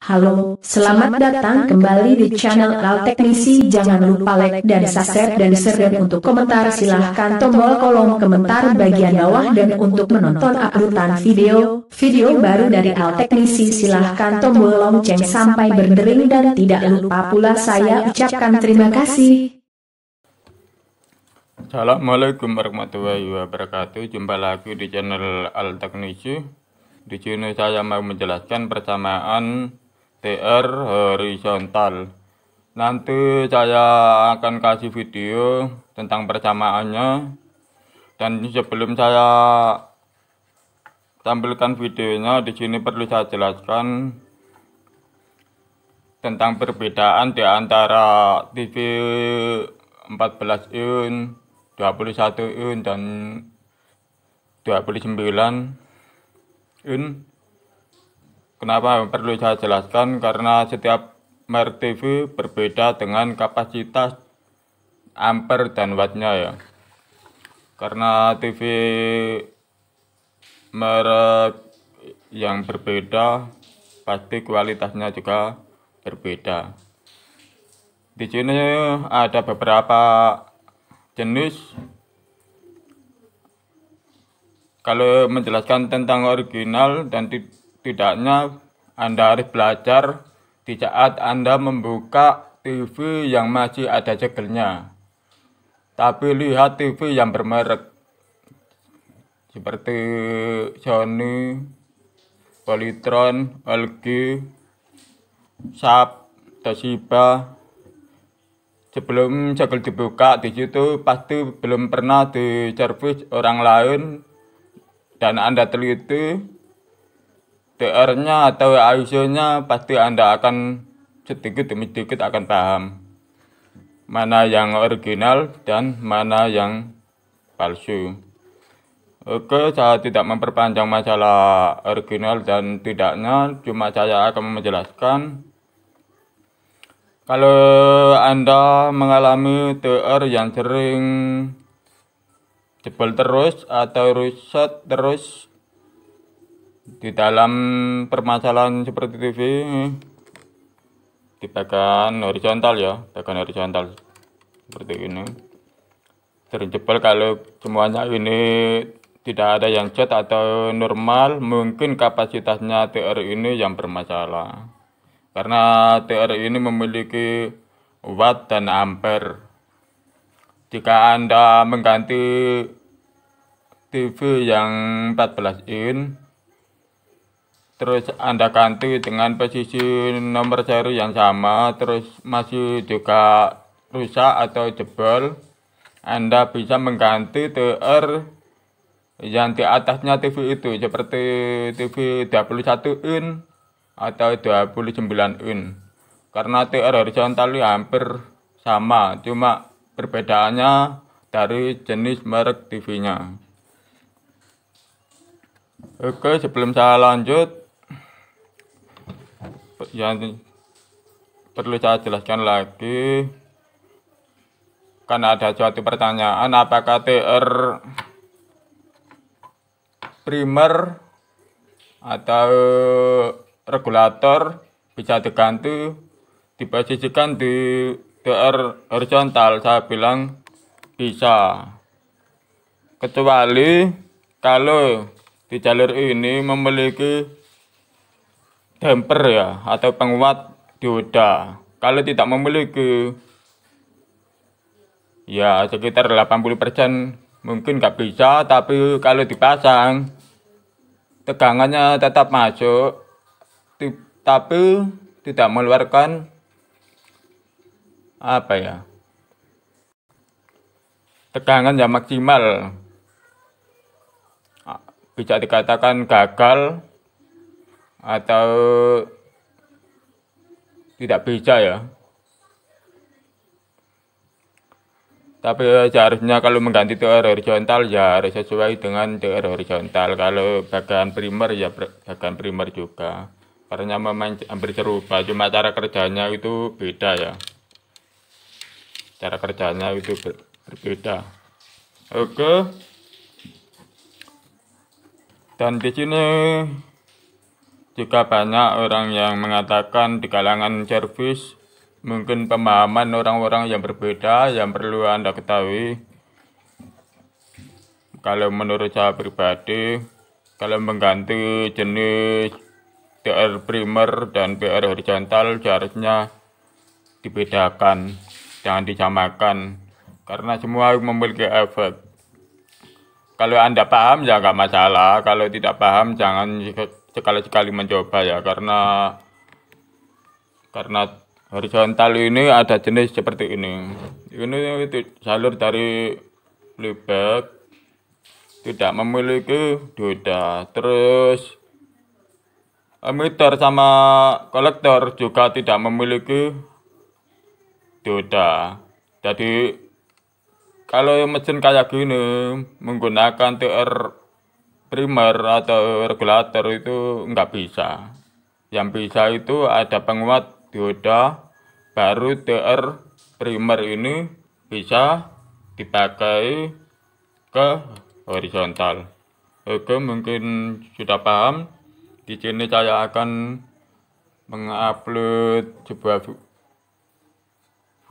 Halo, selamat datang kembali di channel Al Teknisi. Jangan lupa like dan subscribe dan share untuk komentar silahkan tombol kolom komentar bagian bawah dan untuk menonton uploadan video, video baru dari Al Teknisi silahkan tombol lonceng sampai berdering dan tidak lupa pula saya ucapkan terima kasih. Assalamualaikum warahmatullahi wabarakatuh. Jumpa lagi di channel Al Teknisi. Di sini saya mau menjelaskan persamaan TR horizontal. Nanti saya akan kasih video tentang persamaannya. Dan sebelum saya tampilkan videonya, di sini perlu saya jelaskan tentang perbedaan di antara TV 14 in, 21 in, dan 29 in Kenapa perlu saya jelaskan? Karena setiap merek TV berbeda dengan kapasitas ampere dan wattnya ya. Karena TV merek yang berbeda pasti kualitasnya juga berbeda. Di sini ada beberapa jenis. Kalau menjelaskan tentang original dan tidak tidaknya Anda harus belajar di saat Anda membuka TV yang masih ada cegelnya. Tapi lihat TV yang bermerek seperti Sony, Polytron, LG, Sharp, Toshiba. Sebelum segel dibuka di situ pasti belum pernah servis orang lain dan Anda teliti TR-nya atau ISO-nya pasti Anda akan sedikit demi sedikit akan paham mana yang original dan mana yang palsu. Oke, saya tidak memperpanjang masalah original dan tidaknya, cuma saya akan menjelaskan kalau Anda mengalami TR yang sering jebol terus atau rusak terus di dalam permasalahan seperti TV di bagian horizontal ya bagian horizontal seperti ini sering jebol kalau semuanya ini tidak ada yang cat atau normal mungkin kapasitasnya TR ini yang bermasalah karena TR ini memiliki watt dan ampere jika anda mengganti TV yang 14 in terus Anda ganti dengan posisi nomor seri yang sama, terus masih juga rusak atau jebol, Anda bisa mengganti TR yang di atasnya TV itu seperti TV 21 in atau 29 in karena TR horizontal hampir sama cuma perbedaannya dari jenis merek TV-nya oke sebelum saya lanjut yang perlu saya jelaskan lagi karena ada suatu pertanyaan apakah TR primer atau regulator bisa diganti diposisikan di TR horizontal saya bilang bisa kecuali kalau di jalur ini memiliki damper ya atau penguat dioda kalau tidak memiliki ya sekitar 80% mungkin nggak bisa tapi kalau dipasang tegangannya tetap masuk tapi tidak mengeluarkan apa ya tegangan yang maksimal bisa dikatakan gagal atau tidak bisa ya. Tapi seharusnya kalau mengganti TR horizontal ya harus sesuai dengan TR horizontal. Kalau bagian primer ya bagian primer juga. Karena memang hampir serupa, cuma cara kerjanya itu beda ya. Cara kerjanya itu ber berbeda. Oke. Dan di sini juga banyak orang yang mengatakan di kalangan servis, mungkin pemahaman orang-orang yang berbeda yang perlu Anda ketahui. Kalau menurut saya pribadi, kalau mengganti jenis PR primer dan PR horizontal seharusnya dibedakan, jangan disamakan karena semua memiliki efek. Kalau Anda paham ya nggak masalah, kalau tidak paham jangan sekali-sekali mencoba ya karena karena horizontal ini ada jenis seperti ini ini itu salur dari lubang tidak memiliki doda, terus emitter sama kolektor juga tidak memiliki doda. jadi kalau mesin kayak gini menggunakan TR primer atau regulator itu nggak bisa. Yang bisa itu ada penguat dioda, baru TR primer ini bisa dipakai ke horizontal. Oke, mungkin sudah paham. Di sini saya akan mengupload sebuah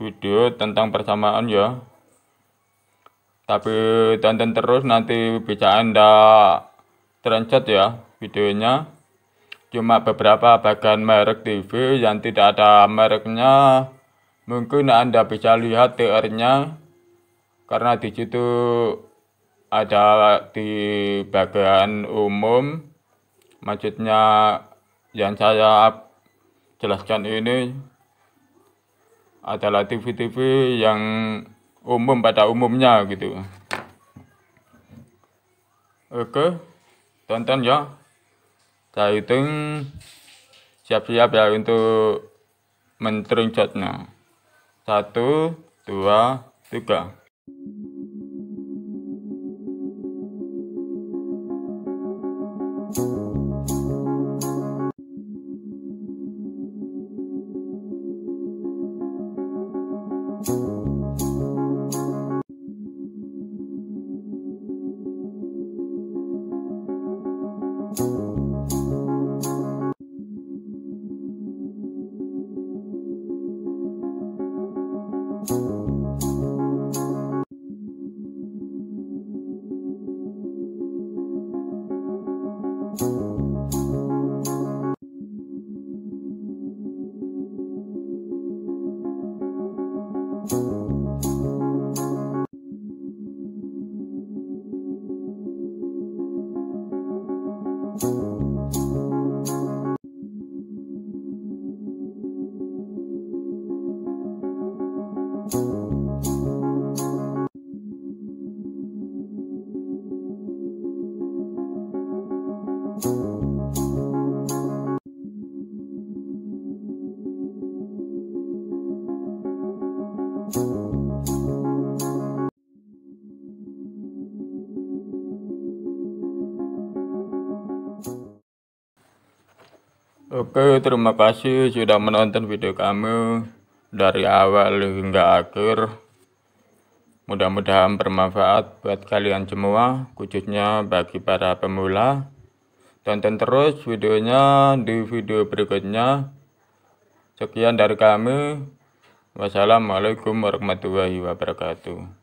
video tentang persamaan ya. Tapi tonton terus nanti bisa Anda terencet ya videonya cuma beberapa bagian merek TV yang tidak ada mereknya mungkin anda bisa lihat TR nya karena di situ ada di bagian umum maksudnya yang saya jelaskan ini adalah TV-TV yang umum pada umumnya gitu oke tonton ya saya hitung siap-siap ya untuk shotnya satu dua tiga Thank you. Oke, terima kasih sudah menonton video kami dari awal hingga akhir. Mudah-mudahan bermanfaat buat kalian semua, khususnya bagi para pemula. Tonton terus videonya di video berikutnya. Sekian dari kami. Wassalamualaikum warahmatullahi wabarakatuh.